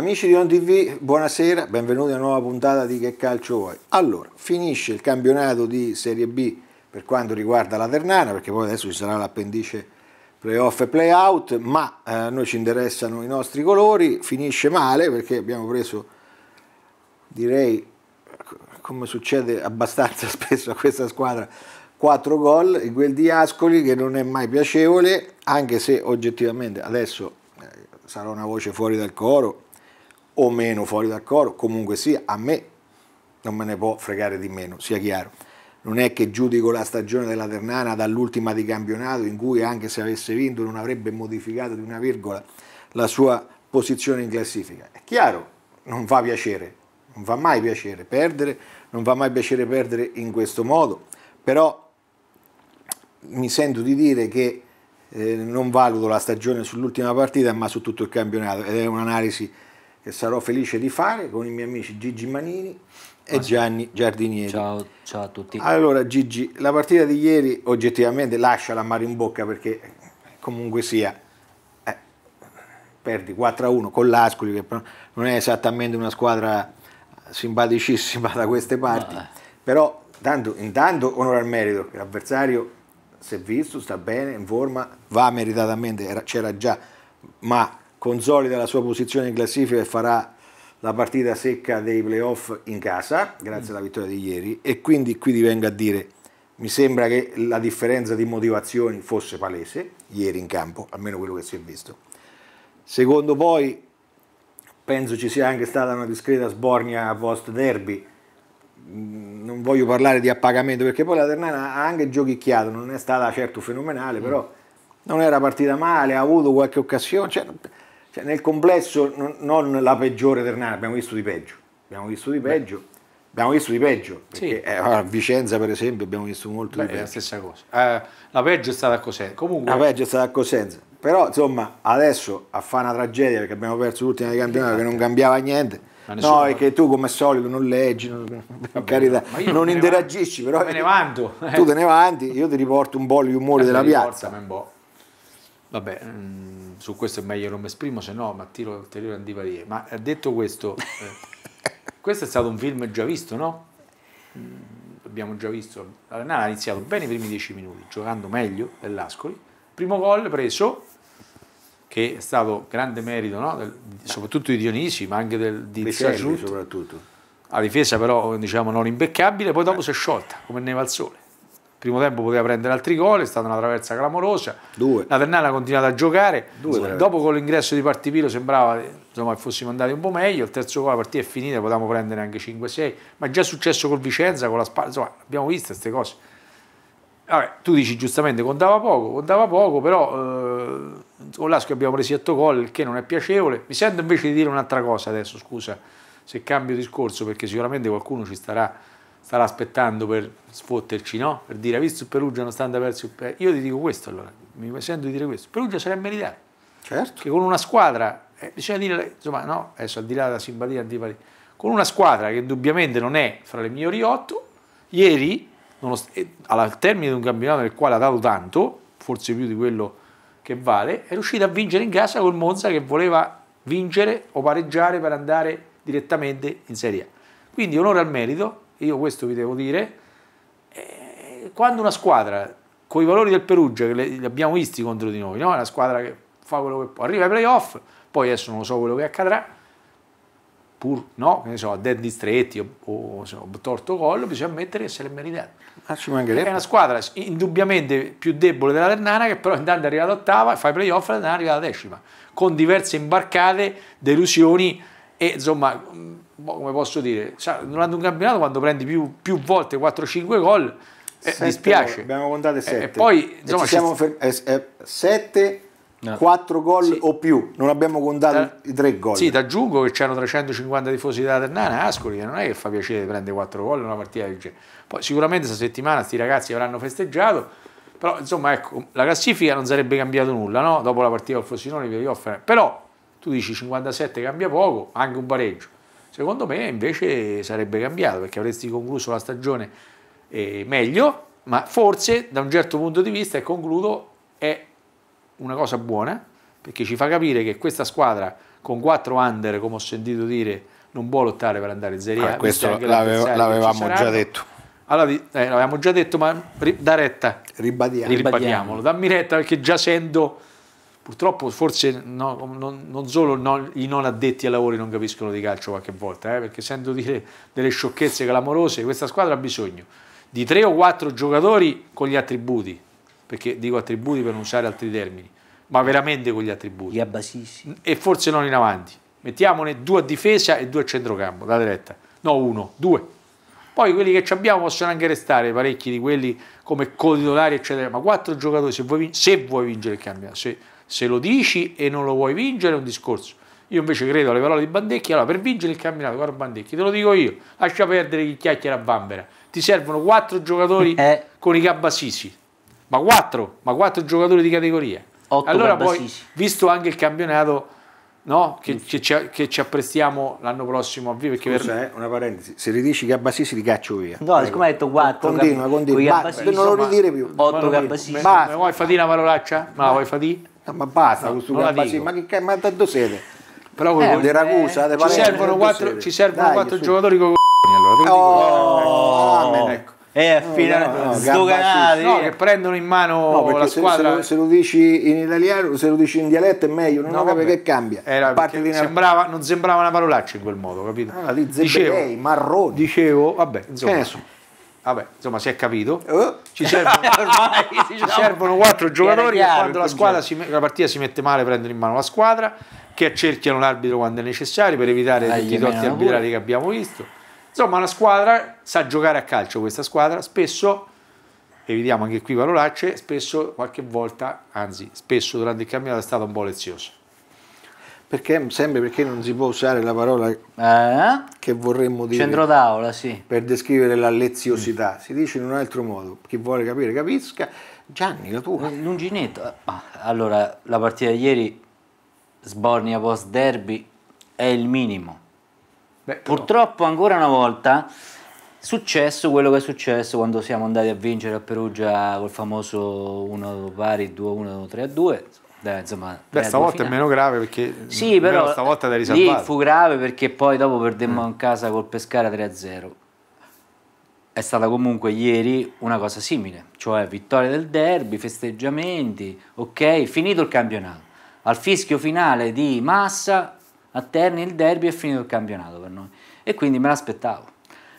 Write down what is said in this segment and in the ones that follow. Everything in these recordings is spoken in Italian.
Amici di OnTV, buonasera, benvenuti a una nuova puntata di Che Calcio Vuoi. Allora, finisce il campionato di Serie B per quanto riguarda la Ternana, perché poi adesso ci sarà l'appendice playoff e playout, ma eh, noi ci interessano i nostri colori, finisce male perché abbiamo preso, direi, come succede abbastanza spesso a questa squadra, 4 gol in quel di Ascoli che non è mai piacevole, anche se oggettivamente adesso eh, sarà una voce fuori dal coro, o meno fuori d'accordo, comunque sia, a me non me ne può fregare di meno, sia chiaro. Non è che giudico la stagione della Ternana dall'ultima di campionato in cui anche se avesse vinto non avrebbe modificato di una virgola la sua posizione in classifica. È chiaro, non fa piacere, non fa mai piacere perdere, non fa mai piacere perdere in questo modo, però mi sento di dire che eh, non valuto la stagione sull'ultima partita ma su tutto il campionato ed è un'analisi che sarò felice di fare con i miei amici Gigi Manini e Gianni Giardinieri. Ciao, ciao a tutti. Allora Gigi, la partita di ieri oggettivamente lascia la mare in bocca perché comunque sia eh, perdi 4-1 con l'Ascoli che non è esattamente una squadra simpaticissima da queste parti, no. Eh. però tanto, intanto onore al merito, l'avversario si è visto, sta bene, in forma, va meritatamente, c'era già, ma consolida la sua posizione in classifica e farà la partita secca dei playoff in casa, grazie alla vittoria di ieri, e quindi qui ti vengo a dire, mi sembra che la differenza di motivazioni fosse palese, ieri in campo, almeno quello che si è visto. Secondo poi, penso ci sia anche stata una discreta sbornia a post derby, mm, non voglio parlare di appagamento perché poi la Ternana ha anche giochicchiato, non è stata certo fenomenale, mm. però non era partita male, ha avuto qualche occasione. Cioè, cioè, nel complesso non, non la peggiore Ternana, abbiamo visto di peggio, abbiamo visto di peggio. Beh. Abbiamo visto di peggio, perché, sì. Eh, a Vicenza per esempio abbiamo visto molto Beh, di peggio. È la stessa cosa. Eh, la peggio è stata a Cosenza. Comunque... La peggio è stata a Cosenza. Però insomma adesso a fare una tragedia perché abbiamo perso l'ultima di campionato che non eh. cambiava niente. No, è che tu come al solito non leggi, non, per carità, non interagisci, però... Me ne vanto. Tu te ne vanti, io ti riporto un po' gli umori eh, della piazza. Vabbè, mh, mm, su questo è meglio non mi esprimo, se no mi attiro ulteriore antipatie. Ma eh, detto questo, eh, questo è stato un film già visto, no? Mm, abbiamo già visto, l'Arenale ha iniziato bene i primi dieci minuti, giocando meglio dell'Ascoli. Primo gol preso, che è stato grande merito, no? Del, soprattutto di Dionisi, ma anche del, di Messaggi soprattutto. La difesa però, diciamo, non imbeccabile, poi dopo eh. si è sciolta, come neve al sole primo tempo poteva prendere altri gol, è stata una traversa clamorosa. Due. La Ternana ha continuato a giocare. Due, Dopo con l'ingresso di Partipilo sembrava insomma, che fossimo andati un po' meglio. Il terzo gol, la partita è finita, potevamo prendere anche 5-6. Ma è già successo col Vicenza, con la Spalla. Insomma, abbiamo visto queste cose. Vabbè, tu dici giustamente contava poco, contava poco, però eh, con l'Asco abbiamo preso 8 gol, il che non è piacevole. Mi sento invece di dire un'altra cosa adesso, scusa se cambio discorso, perché sicuramente qualcuno ci starà starà aspettando per sfotterci, no? Per dire, ha visto il Perugia non sta andando verso il Perugia. Io ti dico questo allora, mi sento di dire questo. Perugia se l'è meritato. Certo. Che con una squadra, eh, bisogna dire, insomma, no, adesso al di là della simpatia e antipatia, con una squadra che indubbiamente non è fra le migliori otto, ieri, eh, al termine di un campionato nel quale ha dato tanto, forse più di quello che vale, è riuscita a vincere in casa col Monza che voleva vincere o pareggiare per andare direttamente in Serie A. Quindi onore al merito, io questo vi devo dire, eh, quando una squadra con i valori del Perugia, che li abbiamo visti contro di noi, no? una squadra che fa quello che può, arriva ai playoff, poi adesso non lo so quello che accadrà, pur no, che ne so, a dead stretti o, o so, torto collo, bisogna ammettere che se l'è meritato. Ah, è una squadra indubbiamente più debole della Ternana, che però intanto è arrivata ottava e fa i playoff, la Ternana è arrivata decima, con diverse imbarcate, delusioni e insomma Boh, come posso dire, sa, durante un campionato quando prendi più, più volte 4-5 gol, eh, sette, dispiace. Abbiamo contato 7. Eh, e poi insomma, e siamo fer- eh, 7 eh, No. 4 gol sì. o più, non abbiamo contato da, i 3 gol. Sì, ti aggiungo che c'erano 350 tifosi della Ternana, Ascoli, che non è che fa piacere prendere 4 gol in una partita del genere. Poi sicuramente questa settimana questi ragazzi avranno festeggiato, però insomma ecco, la classifica non sarebbe cambiato nulla, no? Dopo la partita col Fossinone, eh. però tu dici 57 cambia poco, anche un pareggio. Secondo me invece sarebbe cambiato perché avresti concluso la stagione eh, meglio, ma forse da un certo punto di vista, e concludo, è una cosa buona perché ci fa capire che questa squadra con quattro under, come ho sentito dire, non può lottare per andare in Serie A. Ah, questo l'avevamo già detto. Allora, eh, l'avevamo già detto, ma da retta. Ribadiamo. Ribadiamolo. Dammi retta perché già sento purtroppo forse no, non, non, solo non, i non addetti ai lavori non capiscono di calcio qualche volta, eh, perché sento dire delle sciocchezze clamorose, questa squadra ha bisogno di tre o quattro giocatori con gli attributi, perché dico attributi per non usare altri termini, ma veramente con gli attributi. Gli E forse non in avanti. Mettiamone due a difesa e due a centrocampo, da diretta. No, uno, due. Poi quelli che abbiamo possono anche restare, parecchi di quelli come coditolari, eccetera. Ma quattro giocatori, se vuoi, se vuoi vincere il campionato, se, se lo dici e non lo vuoi vincere è un discorso. Io invece credo alle parole di Bandecchi, allora per vincere il campionato, guarda Bandecchi, te lo dico io, lascia perdere chi chiacchiera a Bambera. Ti servono quattro giocatori eh. con i cabassisi, ma quattro, ma quattro giocatori di categoria. Otto allora poi, visto anche il campionato no, che, che, ci, che, ci, apprezziamo l'anno prossimo a vivere. Scusa, per... eh, una parentesi, se ridici Gabbasisi li caccio via. No, siccome hai detto 4 Continua, continua, non lo ridire più. Otto Gabbasisi. Ma, ma vuoi fatina parolaccia? Ma no, vuoi fatina? No, ma basta no, con su Campasino, ma che ma tanto siete? Però eh, con eh, le Ragusa, eh, ci, servono quattro, ci servono Dai, quattro giocatori con allora, oh, dico, oh, eh, oh, oh, ecco. Eh, oh, no, no, no, sdoganati eh. no, che prendono in mano no, la squadra. Se lo, se, lo dici in italiano, se lo dici in dialetto è meglio, non no, vabbè, che cambia. Era perché una... sembrava, non sembrava una parolaccia in quel modo, capito? Ah, di Zebedei, dicevo, Marroni. Dicevo, vabbè, insomma. Penso. Vabbè, insomma, si è capito. Eh? Ci servono, ormai, ci diciamo. servono quattro giocatori chiaro, quando la, squadra si, la partita si mette male prendono in mano la squadra, che accerchiano l'arbitro quando è necessario per evitare Dai, tutti i torti arbitrari che abbiamo visto. Insomma, la squadra sa giocare a calcio questa squadra, spesso evitiamo anche qui parolacce, spesso qualche volta, anzi spesso durante il campionato è stato un po' lezioso. Perché sempre perché non si può usare la parola eh? che vorremmo dire. Centro d'aula, sì. Per descrivere la leziosità. Mm. Si dice in un altro modo. Chi vuole capire capisca. Gianni, la tua. Lunginetto. Ah, allora, la partita di ieri, Sbornia post derby, è il minimo. Beh, Purtroppo ancora una volta successo quello che è successo quando siamo andati a vincere a Perugia col famoso 1 pari 2-1 3-2 dai, insomma, Beh, stavolta è meno grave perché sì, però stavolta l'hai risalvato. Lì fu grave perché poi dopo perdemmo mm. in casa col Pescara 3-0. È stata comunque ieri una cosa simile, cioè vittoria del derby, festeggiamenti, ok, finito il campionato. Al fischio finale di Massa a Terni il derby è finito il campionato per noi e quindi me l'aspettavo.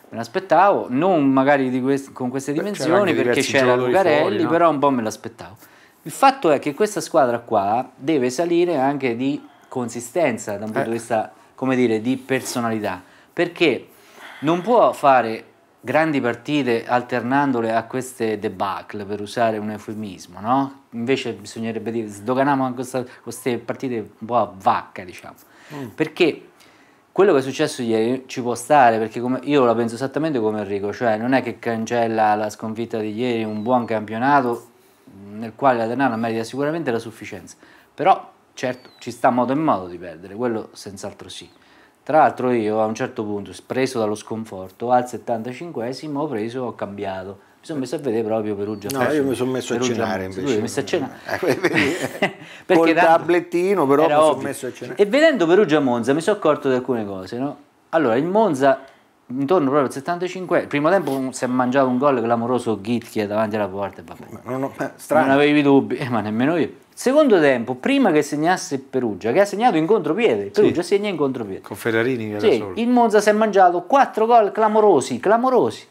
Me l'aspettavo, non magari quest con queste dimensioni Beh, perché c'era Lucarelli, no? però un po' me l'aspettavo. Il fatto è che questa squadra qua deve salire anche di consistenza da un punto eh. di vista, come dire, di personalità, perché non può fare grandi partite alternandole a queste debacle, per usare un eufemismo, no? Invece bisognerebbe dire, sdoganamoci questa, queste partite un po' a vacca, diciamo. Mm. Perché quello che è successo ieri ci può stare, perché come, io la penso esattamente come Enrico, cioè non è che cancella la sconfitta di ieri un buon campionato nel quale la Ternana merita sicuramente la sufficienza, però certo ci sta modo e modo di perdere, quello senz'altro sì. Tra l'altro io a un certo punto, preso dallo sconforto, al 75esimo ho preso ho cambiato. Mi sono messo a vedere proprio Perugia. No, fashion. io mi sono messo Perugia a cenare invece. Tu mi hai messo a cenare. Eh, Perché Col tablettino però mi sono messo a cenare. E vedendo Perugia-Monza mi sono accorto di alcune cose, no? Allora, il Monza intorno proprio al 75 il primo tempo si è mangiato un gol clamoroso Ghitchia davanti alla porta ma non, ho, eh, non, avevi dubbi eh, ma nemmeno io secondo tempo prima che segnasse Perugia che ha segnato in contropiede Perugia sì. segna in contropiede con Ferrarini che sì, solo. il Monza si è mangiato 4 gol clamorosi clamorosi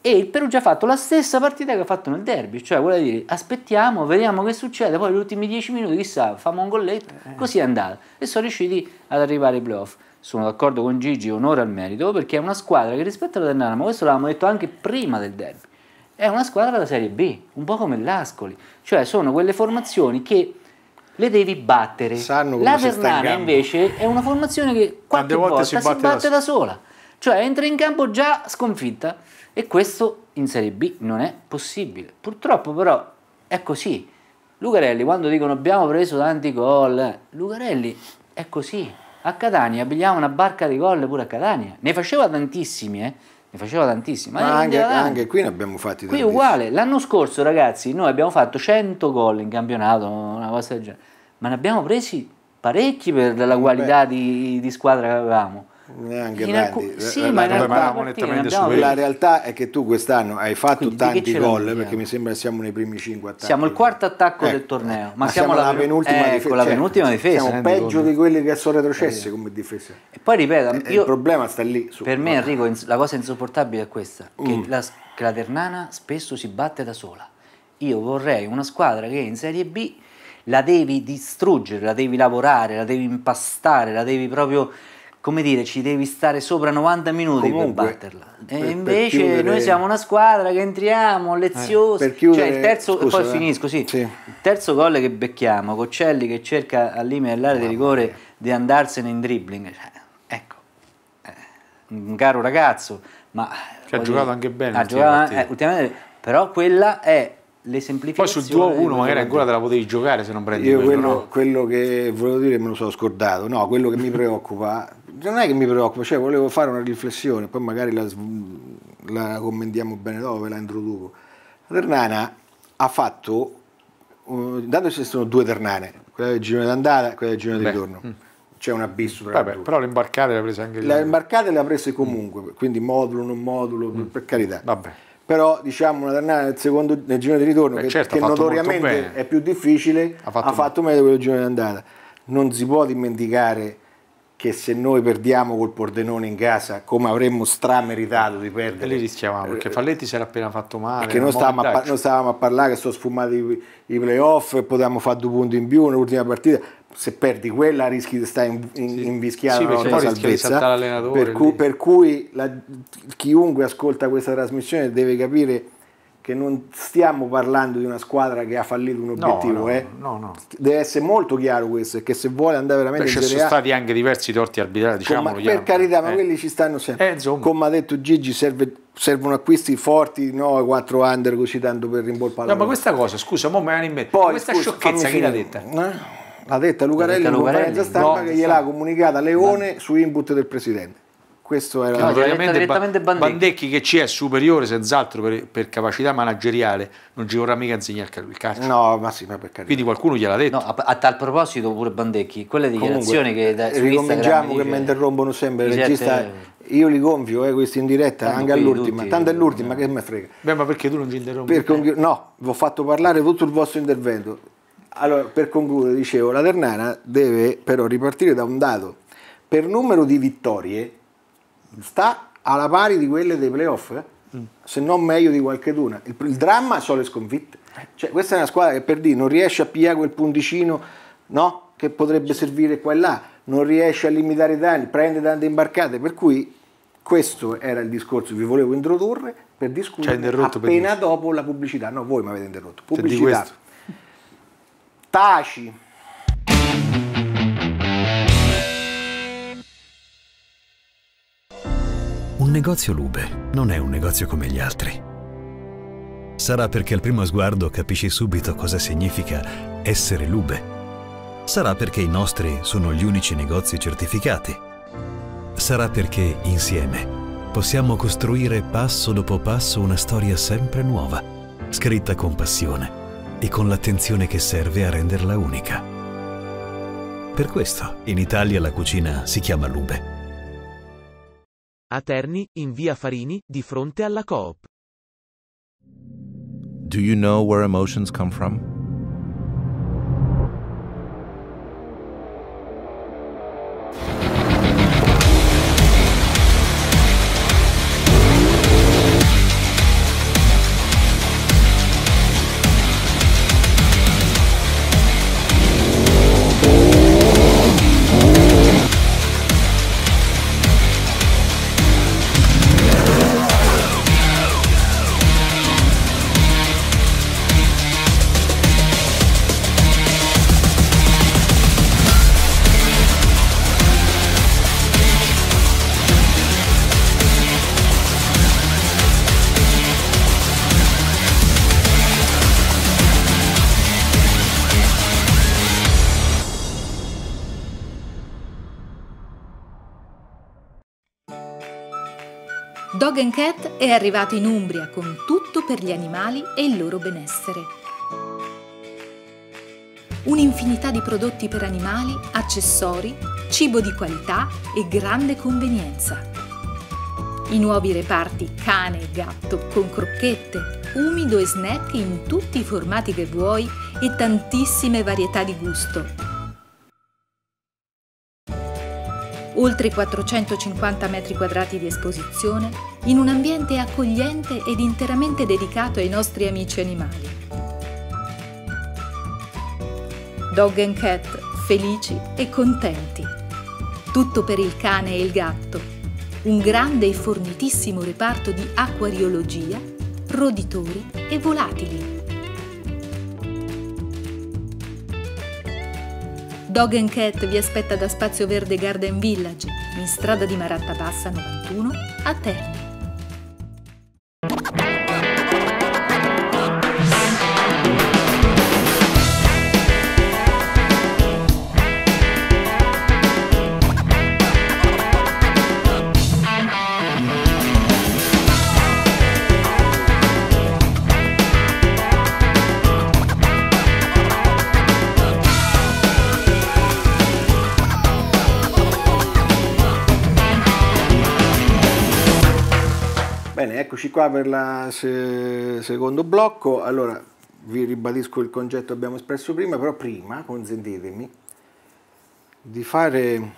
e il Perugia ha fatto la stessa partita che ha fatto nel derby, cioè vuole dire aspettiamo, vediamo che succede, poi gli ultimi dieci minuti chissà, famo un golletto, eh. eh. così è andato e sono riusciti ad arrivare ai playoff sono d'accordo con Gigi, onore al merito, perché è una squadra che rispetto alla Ternana, ma questo l'avevamo detto anche prima del derby, è una squadra da Serie B, un po' come l'Ascoli, cioè sono quelle formazioni che le devi battere. Sanno la Ternana invece è una formazione che qualche volte, volta si batte, si batte da, da sola, cioè entra in campo già sconfitta e questo in Serie B non è possibile. Purtroppo però è così. Lucarelli quando dicono abbiamo preso tanti gol, eh, Lucarelli è così a Catania pigliava una barca di gol pure a Catania. Ne faceva tantissimi, eh? Ne faceva tantissimi. Ma, Ma anche, anche, qui ne abbiamo fatti qui tantissimi. uguale. L'anno scorso, ragazzi, noi abbiamo fatto 100 gol in campionato, una cosa del genere. Ma ne abbiamo presi parecchi per la qualità di, di squadra che avevamo neanche in tanti. Sì, la, eh, ma la, la, la, realtà è che tu quest'anno hai fatto Quindi, tanti gol perché mi sembra che siamo nei primi 5 attacchi. Siamo il quarto attacco ecco, del torneo, eh, ma, ma siamo, siamo, la penultima, eh, difesa, la cioè, penultima difesa. Siamo peggio di quelli che sono retrocessi eh. come difesa. E poi ripeto, io, il problema sta lì. Su, per me Enrico la cosa insopportabile è questa, che, mm. la, che la Ternana spesso si batte da sola. Io vorrei una squadra che in Serie B la devi distruggere, la devi lavorare, la devi impastare, la devi proprio come dire, ci devi stare sopra 90 minuti Comunque, per batterla. Per, e invece chiudere... noi siamo una squadra che entriamo, leziosi. Eh, chiudere... cioè, il terzo, Scusa, poi eh. finisco, sì. sì. Il terzo gol che becchiamo, Coccelli che cerca al limite dell'area di rigore mia. di andarsene in dribbling. Cioè, ecco, eh, un caro ragazzo, ma... Eh, che ha giocato dire, anche bene. Ha giocato, eh, ultimamente, però quella è le Poi sul 2-1 magari ancora te la potevi giocare se non prendi Io quello, quello, no? quello che volevo dire me lo sono scordato, no, quello che mi preoccupa non è che mi preoccupa, cioè volevo fare una riflessione, poi magari la, la commentiamo bene dopo, ve la introduco. La Ternana ha fatto, uh, dato che ci sono due Ternane, quella del giro d'andata e quella del giro di ritorno, mm. c'è un abisso tra Vabbè, però l'imbarcata l'ha presa anche lì. L'imbarcata l'ha presa mm. comunque, mm. quindi modulo, non modulo, mm. per carità. Vabbè però diciamo una ternana nel, secondo, nel giro di ritorno Beh, che, certo, che notoriamente è più difficile ha fatto, ha fatto meglio quello del giro d'andata. non si può dimenticare che se noi perdiamo col Pordenone in casa, come avremmo strameritato di perdere. E lì rischiavamo, perché eh, Falletti si era appena fatto male. Perché noi stavamo, a, noi stavamo a parlare che sono sfumati i, i playoff, potevamo fare due punti in più nell'ultima partita. Se perdi quella rischi di stare in, in, sì. invischiato sì, perché no, salvezza. Di per, cui, per cui la, chiunque ascolta questa trasmissione deve capire che non stiamo parlando di una squadra che ha fallito un obiettivo, no, eh. no, eh. no, deve essere molto chiaro questo, che se vuole andare veramente in Ci sono stati anche diversi torti arbitrali, diciamo. Per carità, ma eh. quelli ci stanno sempre. Eh, Come ha detto Gigi, serve servono acquisti forti, no? 4 under così tanto per rimbolpare. No, ma questa cosa, scusa, mo me la in mente. Poi, questa scusa, sciocchezza chi l'ha detta? Eh? L'ha detta Lucarelli, l'ha detta Lucarelli in conferenza stampa no, che gliel'ha comunicata Leone no. su input del presidente questo era no, direttamente, direttamente Bandecchi. Bandecchi. che ci è superiore senz'altro per, per, capacità manageriale non ci vorrà mica insegnare il calcio no ma sì ma per carità quindi qualcuno gliel'ha detto no, a, a, tal proposito pure Bandecchi quelle dichiarazioni Comunque, che da, ricominciamo che mi interrompono sempre il regista è... io li gonfio eh, questi in diretta tanto anche all'ultima tanto è l'ultima eh. che me frega beh ma perché tu non ci interrompi per eh. no vi ho fatto parlare tutto il vostro intervento allora per concludere dicevo la Ternana deve però ripartire da un dato per numero di vittorie sta alla pari di quelle dei playoff, eh? mm. se non meglio di qualcheduna. Il, il dramma sono le sconfitte. Cioè, questa è una squadra che per dire non riesce a pigliare quel punticino no? che potrebbe servire qua e là, non riesce a limitare i danni, prende tante imbarcate. Per cui questo era il discorso che vi volevo introdurre per discutere cioè, appena dopo la pubblicità. No, voi mi avete interrotto. Cioè, pubblicità. Taci Un negozio Lube non è un negozio come gli altri. Sarà perché al primo sguardo capisci subito cosa significa essere Lube. Sarà perché i nostri sono gli unici negozi certificati. Sarà perché insieme possiamo costruire passo dopo passo una storia sempre nuova, scritta con passione e con l'attenzione che serve a renderla unica. Per questo in Italia la cucina si chiama lube. A Terni, in via Farini, di fronte alla Coop. Do you know where emotions come from? Dogen Cat è arrivato in Umbria con tutto per gli animali e il loro benessere. Un'infinità di prodotti per animali, accessori, cibo di qualità e grande convenienza. I nuovi reparti cane e gatto con crocchette, umido e snack in tutti i formati che vuoi e tantissime varietà di gusto oltre 450 metri quadrati di esposizione, in un ambiente accogliente ed interamente dedicato ai nostri amici animali. Dog and cat felici e contenti. Tutto per il cane e il gatto. Un grande e fornitissimo reparto di acquariologia, roditori e volatili. Dog and Cat vi aspetta da Spazio Verde Garden Village in strada di Maratta Bassa 91 a Terni. qua per il se, secondo blocco. Allora, vi ribadisco il concetto che abbiamo espresso prima, però prima consentitemi di fare,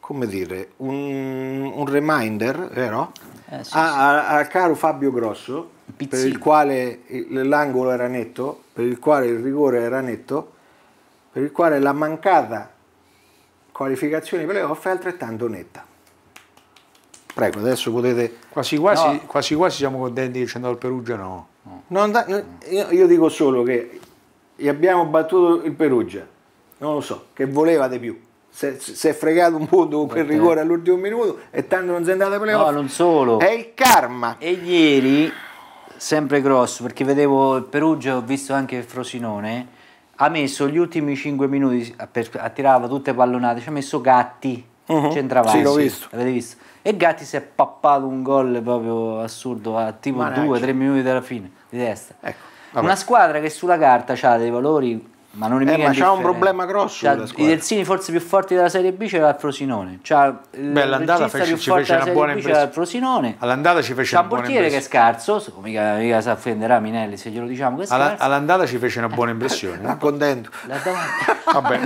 come dire, un, un reminder, vero? Eh, sì, al caro Fabio Grosso, Pizzini. per il quale l'angolo era netto, per il quale il rigore era netto, per il quale la mancata qualificazione playoff è altrettanto netta. Prego, adesso potete... Quasi quasi, no. quasi, quasi siamo contenti che ci andato il Perugia, no? no. Da, io, io dico solo che gli abbiamo battuto il Perugia, non lo so, che voleva di più si è fregato un po' con quel rigore all'ultimo minuto e tanto non si è andato a playoff. No, non solo. È il karma. E ieri, sempre grosso, perché vedevo il Perugia, ho visto anche il Frosinone, ha messo gli ultimi 5 minuti, attirava tutte pallonate, ci ha messo Gatti, uh mhm. -huh. centravanti. Sì, l'ho visto. L'avete visto? E Gatti si è pappato un gol proprio assurdo a tipo 2-3 minuti dalla fine di testa. Ecco, una squadra che sulla carta ha dei valori ma non è mica eh, ma c'ha un problema grosso. Cioè, I terzini forse più forti della Serie B c'era il Frosinone. Cioè, Beh, l'andata fece, ci fece una buona impressione. il Frosinone. All'andata ci fece c'ha una buona impressione. che è scarso, mica, mica si offenderà Minelli se glielo diciamo che è Alla, All'andata ci fece una buona impressione. Ma contento. Vabbè,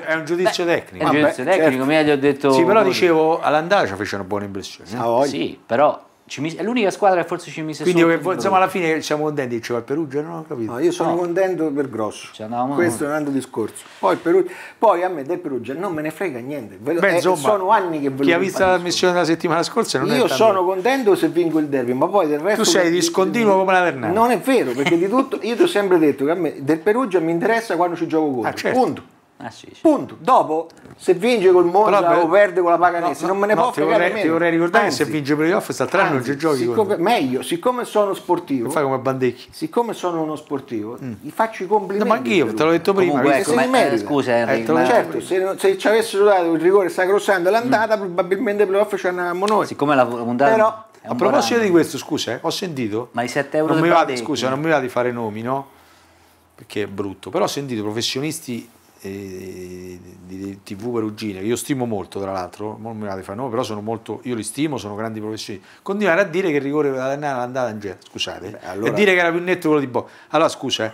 è un giudizio Beh, tecnico. È un giudizio Vabbè, tecnico, certo. mi ho detto... Sì, però dicevo, all'andata ci fece una buona impressione. Sì, però Mis- è l'unica squadra che forse ci mise quindi sotto. Quindi insomma alla fine siamo contenti, cioè il Perugia non ho capito. No, io sono no. contento per Grosso. Cioè, Questo è un altro discorso. Poi, Perugia, poi a me del Perugia non me ne frega niente. Ve- Beh, eh, insomma, sono anni che ve lo Chi ha visto la missione della settimana scorsa non Io è sono contento se vinco il derby, ma poi del resto... Tu sei discontinuo come la Vernana. Non è vero, perché di tutto io ti ho sempre detto che a me del Perugia mi interessa quando ci gioco contro. Ah, certo. Punto Ah, sì, sì. Punto. Dopo, se vince col Monza Però, o perde con la Paganese, no, non me ne no, può fregare vorrei, Ti vorrei ricordare anzi, che se vince playoff sta tre anni non ci giochi. Siccome, meglio, siccome sono sportivo... Fai come Bandecchi. Siccome sono uno sportivo, mm. gli faccio i complimenti. No, ma anch'io, te l'ho detto prima. Comunque, ecco, se ma, eh, scusa eh, Enrico. Eh, Certo, se, se, ci avessero dato il rigore sacrosanto l'andata, mm. probabilmente playoff ci andavamo noi. Siccome la puntata... Però, a proposito di questo, scusa, eh, ho sentito... Ma i 7 euro non mi non mi va di fare nomi, no? Perché è brutto. Però ho sentito professionisti di TV Perugina, che io stimo molto tra l'altro, non mi fate fare nome, però sono molto, io li stimo, sono grandi professionisti, continuare a dire che il rigore per la è andato in giro, scusate, Beh, allora... e dire che era più netto quello di Bo. Allora scusa, eh,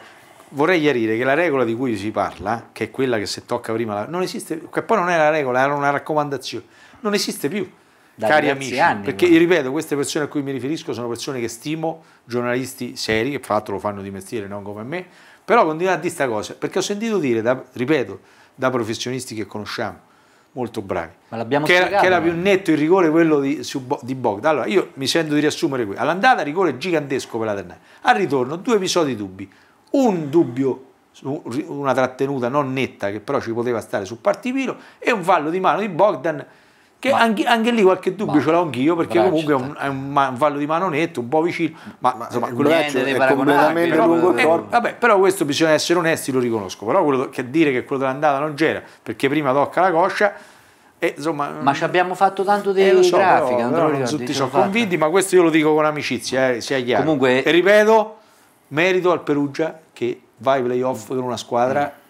vorrei chiarire che la regola di cui si parla, che è quella che se tocca prima, la... non esiste, che poi non è la regola, era una raccomandazione, non esiste più. Da cari amici, anni, perché io ripeto, queste persone a cui mi riferisco sono persone che stimo, giornalisti seri, che fra l'altro lo fanno di mestiere, non come me, però continuate a dire questa cosa, perché ho sentito dire, da, ripeto, da professionisti che conosciamo, molto bravi, che, spiegato, era, che era, eh. più netto il rigore quello di, di Bogdan. Allora, io mi sento di riassumere qui. All'andata rigore gigantesco per la Ternana. Al ritorno due episodi dubbi. Un dubbio una trattenuta non netta che però ci poteva stare su Partipiro e un fallo di mano di Bogdan che ma... anche, anche, lì qualche dubbio ma... ce l'ho anch'io perché Braccio, comunque è un, è un, vallo di mano netto, un po' vicino, ma, ma insomma eh, quello che è completamente lungo il corpo. Eh, vabbè, però questo bisogna essere onesti, lo riconosco, però quello che dire che quello dell'andata non c'era perché prima tocca la coscia e, insomma, ma ci abbiamo fatto tanto di eh, so, grafica, però, però non tutti sono convinti, ma questo io lo dico con amicizia, eh, sia chiaro. Comunque, e ripeto, merito al Perugia che va ai playoff con una squadra mm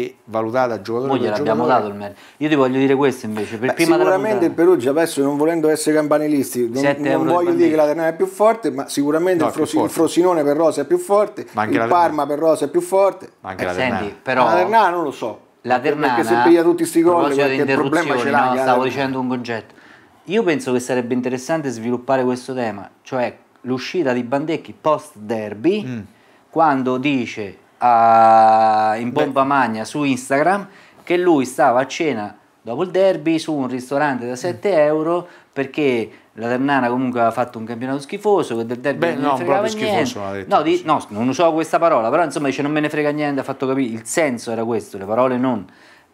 che valutata giocatore Noi gliel'abbiamo dato il merito. Io ti voglio dire questo invece. Per Beh, prima sicuramente il Perugia adesso non volendo essere campanilisti, non, non voglio dire che la Ternana è più forte, ma sicuramente no, il, Frosi, il, Frosinone per Rosa è più forte, ma anche il Parma per Rosa è più forte. Ma anche eh, la Ternana. Senti, però, la Ternana non lo so. La Ternana, perché se piglia tutti questi gol qualche problema ce l'ha. No, stavo dicendo un concetto. Io penso che sarebbe interessante sviluppare questo tema, cioè l'uscita di Bandecchi post derby mm. quando dice a, in pompa Beh. magna su Instagram che lui stava a cena dopo il derby su un ristorante da 7 mm. euro perché la Ternana comunque aveva fatto un campionato schifoso che del derby Beh, non no, ne proprio niente. schifoso detto, no, di, no, non usavo questa parola però insomma dice non me ne frega niente ha fatto capire il senso era questo le parole non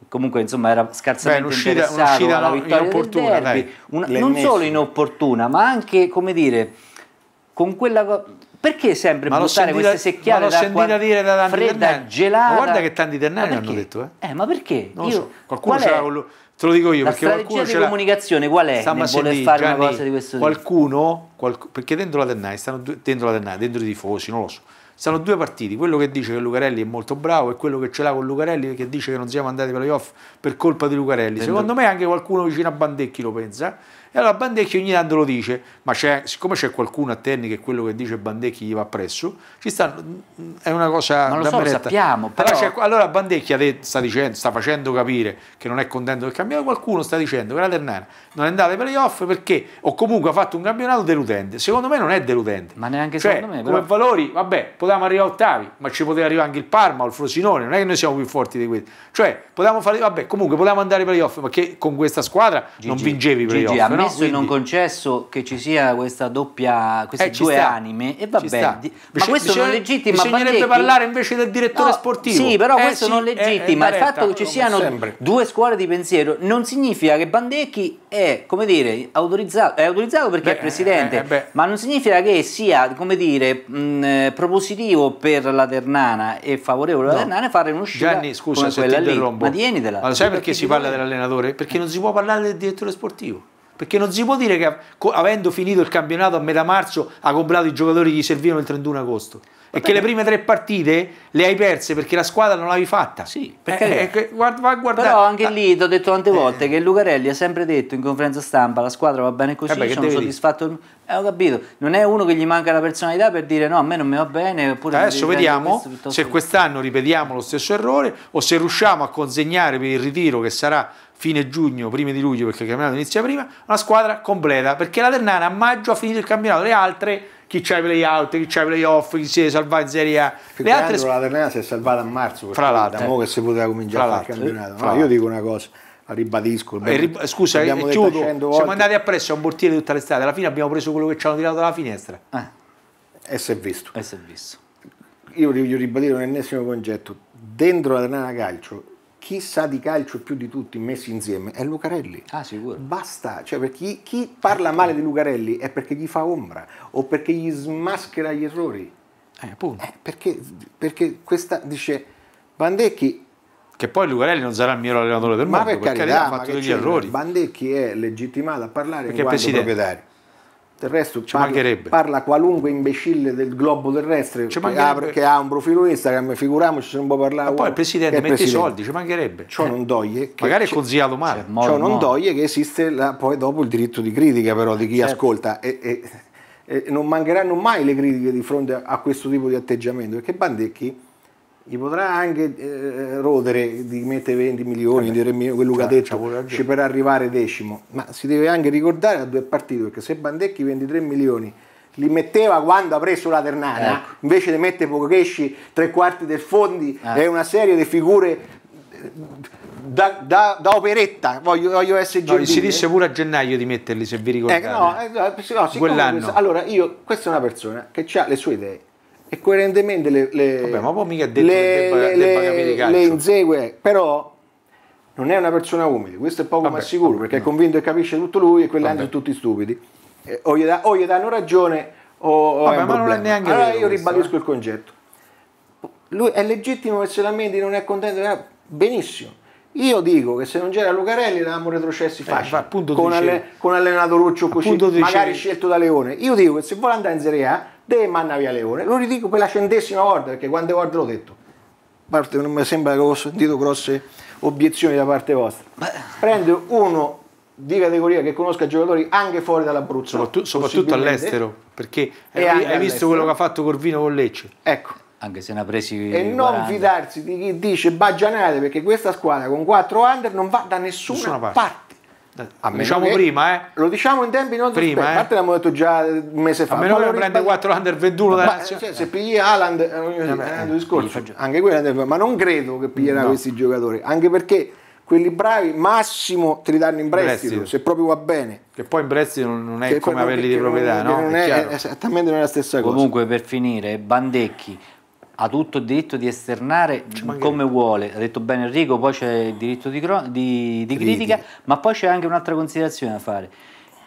comunque insomma era scarsamente Beh, un'uscita, interessato un'uscita alla vittoria inopportuna, del derby, una, non solo inopportuna ma anche come dire con quella perché sempre ma buttare sentita, queste secchiate ma l'ho sentita dire da tanti fredda, ternelli. gelata ma guarda che tanti ternelli hanno detto eh, eh ma perché? non io, so qualcuno ce l'ha con te lo dico io la perché qualcuno di comunicazione qual è nel voler fare Gianni, una cosa di questo qualcuno, qualcuno perché dentro la ternai stanno due, dentro la ternai dentro i tifosi non lo so sono due partiti, quello che dice che Lucarelli è molto bravo e quello che ce l'ha con Lucarelli che dice che non siamo andati ai playoff per colpa di Lucarelli. Secondo me anche qualcuno vicino a Bandecchi lo pensa e allora Bandecchi ogni tanto lo dice, ma c'è, siccome c'è qualcuno a Terni che quello che dice Bandecchi gli va presso, ci sta, mm, mm, è una cosa ma lo da so, lo sappiamo, però... Allora, allora Bandecchi sta, dicendo, sta facendo capire che non è contento del campionato, qualcuno sta dicendo che la Ternana non è andata ai playoff perché o comunque ha fatto un campionato deludente. Secondo me non è deludente. Ma neanche cioè, secondo me. Però... Come valori, vabbè, potevamo arrivare a ottavi, ma ci poteva arrivare anche il Parma o il Frosinone, non è che noi siamo più forti di questo. Cioè, potevamo fare, vabbè, comunque potevamo andare ai playoff, ma che con questa squadra Gigi, non vincevi i playoff. Gigi, permesso quindi... e non concesso che ci sia questa doppia, queste eh, due sta. anime e va bene. ma questo Bisogn non legittima. Bisognerebbe Bandetti... parlare invece del direttore no, sportivo. Sì, però eh, questo sì, non eh, eh, legittima. Il fatto che ci siano sempre. due scuole di pensiero non significa che Bandecchi è, come dire, autorizzato, è autorizzato perché beh, è presidente, eh, eh ma non significa che sia, come dire, mh, propositivo per la Ternana e favorevole alla no. Ternana fare un'uscita Gianni, scusa, come se quella lì. Ma tienitela. Ma sai perché si parla dell'allenatore? Perché non si può parlare del direttore sportivo perché non si può dire che avendo finito il campionato a metà marzo ha comprato i giocatori che gli servivano il 31 agosto e che le prime tre partite le hai perse perché la squadra non l'avevi fatta. Sì, eh, perché eh, guarda, va guarda, però anche ah. lì ti ho detto tante eh. volte eh. che Lucarelli ha sempre detto in conferenza stampa la squadra va bene così, eh beh, sono soddisfatto. Eh, ho capito, non è uno che gli manca la personalità per dire no, a me non mi va bene. Adesso vediamo se quest'anno ripetiamo lo stesso errore o se riusciamo a consegnare per il ritiro che sarà fine giugno, prima di luglio, perché il campionato inizia prima, una squadra completa, perché la Ternana a maggio ha finito il campionato, le altre, chi c'ha i playout, chi c'ha i playoff, chi si è salvato in Serie A, Più le altre... La Ternana si è salvata a marzo, fra l'altro, da mo che si poteva cominciare a fare il campionato, no, io dico una cosa, ribadisco. Eh, abbiamo, rib scusa, eh, abbiamo chiudo. Siamo volte. andati appresso a un portiere tutta l'estate. Alla fine abbiamo preso quello che ci hanno tirato dalla finestra. Ah. E si è visto. E si è visto. Io voglio ribadire un ennesimo concetto. Dentro la Ternana Calcio chi sa di calcio più di tutti messi insieme è Lucarelli. Ah, sicuro. Basta, cioè per chi, chi parla male di Lucarelli è perché gli fa ombra o perché gli smaschera gli errori. Eh, appunto. Eh, perché, perché, questa dice Bandecchi. Che poi Lucarelli non sarà il miglior allenatore del ma mondo per carità, perché ha fatto degli errori. Bandecchi è legittimato a parlare perché in quanto presidente. proprietario. Del resto Ci parla, parla qualunque imbecille del globo terrestre che ha, che ha, un profilo Instagram, figuriamoci se non può parlare. Ma poi il presidente mette presidente. i soldi, ci mancherebbe. Ciò non toglie Che Magari è consigliato male. Cioè, ciò non toglie che esiste la, poi dopo il diritto di critica però di chi certo. ascolta. E, e, e non mancheranno mai le critiche di fronte a, a questo tipo di atteggiamento, perché Bandecchi gli potrà anche eh, rodere di mettere 20 milioni, di beh, dire quello che ha detto, ci per arrivare decimo, ma si deve anche ricordare a due partiti perché se Bandecchi 23 milioni li metteva quando ha preso la Ternana, ecco. invece di mettere Pochesci tre quarti del fondi, eh. è una serie di figure eh, da, da, da, operetta, voglio, voglio essere no, Si disse pure a gennaio di metterli, se vi eh, ricordate. Eh, no, eh, no, Quell'anno. Allora, io, questa è una persona che ha le sue idee, e coerentemente le, le, Vabbè, ma poi mica detto le, che le, le insegue, però non è una persona umile, questo è poco Vabbè, ma sicuro, perché no. è convinto e capisce tutto lui e quelli altri tutti stupidi. Eh, o, gli da, o, gli danno ragione o, Vabbè, ma non è neanche Allora io ribadisco eh? il concetto. Lui è legittimo che se la Mendy non è contento, eh, benissimo. Io dico che se non c'era Lucarelli eravamo retrocessi eh, facili, eh, con, alle, con allenato Ruccio così, magari scelto da Leone. Io dico che se vuole andare in Serie A deve manna via Leone. Lo ridico per la centesima volta, perché quante volte l'ho detto. A Parte, non mi sembra che ho sentito grosse obiezioni da parte vostra. Prendo uno di categoria che conosca giocatori anche fuori dall'Abruzzo. Soprattutto, soprattutto all'estero, perché hai, hai visto quello che ha fatto Corvino con Lecce. Ecco. Anche se ne ha presi E 40. non fidarsi di chi dice baggianate, perché questa squadra con quattro under non va da nessuna, nessuna parte. parte. Eh, a diciamo prima, eh. Lo diciamo in tempi non prima, eh. a parte l'abbiamo detto già un mese fa. A meno che prende 4 under 21 da eh, Cioè, se pigli Alan, eh, eh, eh, discorso, anche quello, ma non credo che piglierà no. questi giocatori, anche perché quelli bravi massimo te li danno in prestito, prestito. se proprio va bene. Che poi in prestito non è che come averli di proprietà, non, no? Non è, è esattamente non è la stessa Comunque, cosa. Comunque per finire, Bandecchi ha tutto il diritto di esternare come vuole, ha detto bene Enrico, poi c'è il diritto di, di, di critica, critica, ma poi c'è anche un'altra considerazione da fare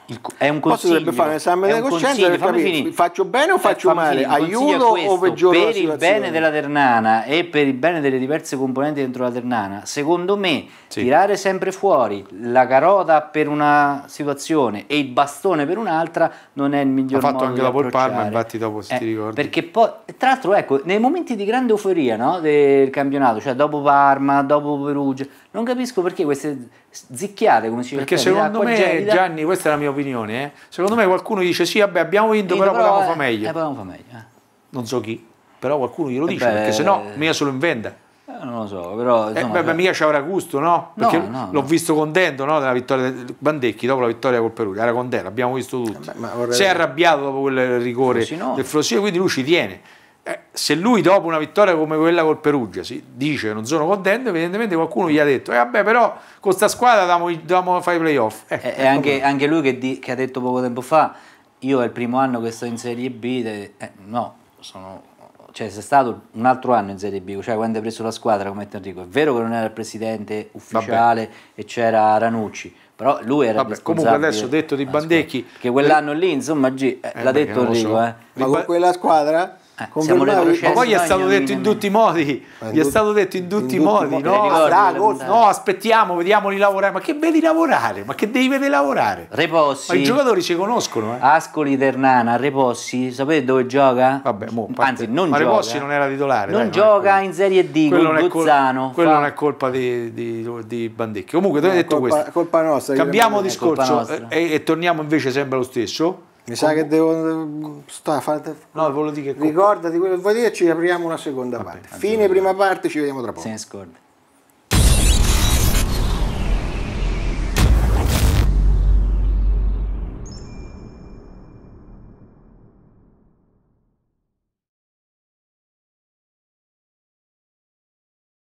il, è un consiglio. Poi fare un esame della coscienza per capire finire. faccio bene o eh, faccio eh, male, aiuto questo, o peggioro Per il bene della Ternana e per il bene delle diverse componenti dentro la Ternana, secondo me sì. tirare sempre fuori la carota per una situazione e il bastone per un'altra non è il miglior modo. Ha fatto anche dopo il Parma, infatti dopo se eh, ti ricordi. Perché poi, tra l'altro, ecco, nei momenti di grande euforia no, del campionato, cioè dopo Parma, dopo Perugia, non capisco perché queste zicchiate come si perché secondo me gelida. Gianni questa è la mia opinione eh? secondo me qualcuno dice sì vabbè abbiamo vinto però, però potevamo eh, meglio, eh, potevamo fa meglio eh. non so chi però qualcuno glielo eh dice beh, perché se no eh, mica se lo inventa eh, non lo so, però... Insomma, eh, beh, cioè mica ci avrà gusto, no? Perché no, no, l'ho no. visto contento, no? Della vittoria del Bandecchi dopo la vittoria col Perugia, era contento, abbiamo visto tutti. Eh beh, vorrei... Si è arrabbiato dopo quel rigore Frosinone. del Frosinone, quindi lui ci tiene. Eh, se lui dopo una vittoria come quella col Perugia si dice che non sono contento, evidentemente qualcuno gli ha detto, eh vabbè però con sta squadra dobbiamo fare i playoff. Eh, ecco, e anche, ecco anche, lui che, di, che, ha detto poco tempo fa, io è il primo anno che sto in Serie B, de, eh, no, sono cioè sei stato un altro anno in Serie B, cioè quando hai preso la squadra come ti dico, è vero che non era il presidente ufficiale Vabbè. e c'era Ranucci, però lui era Vabbè, comunque adesso ho detto di Bandecchi che quell'anno eh, lì, insomma, G, eh, eh l'ha detto Enrico, so. eh. Ma con quella squadra eh, siamo le processi, ma poi gli è stato detto in tutti i modi, gli è stato detto in tutti i modi, no, no, aspettiamo, vediamoli lavorare, ma che vedi lavorare, ma che devi vedere lavorare? Repossi, ma i giocatori ci conoscono. Eh. Ascoli Ternana, Repossi, sapete dove gioca? Vabbè, mo, parte, Anzi, non ma gioca. Repossi non era titolare. Non dai, gioca non ecco. in Serie D quello con Gozzano. Quello fa... non è colpa di, di, di Bandecchi. Comunque, no, detto colpa, questo, colpa nostra, cambiamo discorso eh, e, e torniamo invece sempre lo stesso mi sa che devo eh, sta, fate, No, volevo dire che ricordati quello che vuoi dire, e ci apriamo una seconda Vabbè, parte. Fine prima parte, ci vediamo tra poco. Se ne scorda.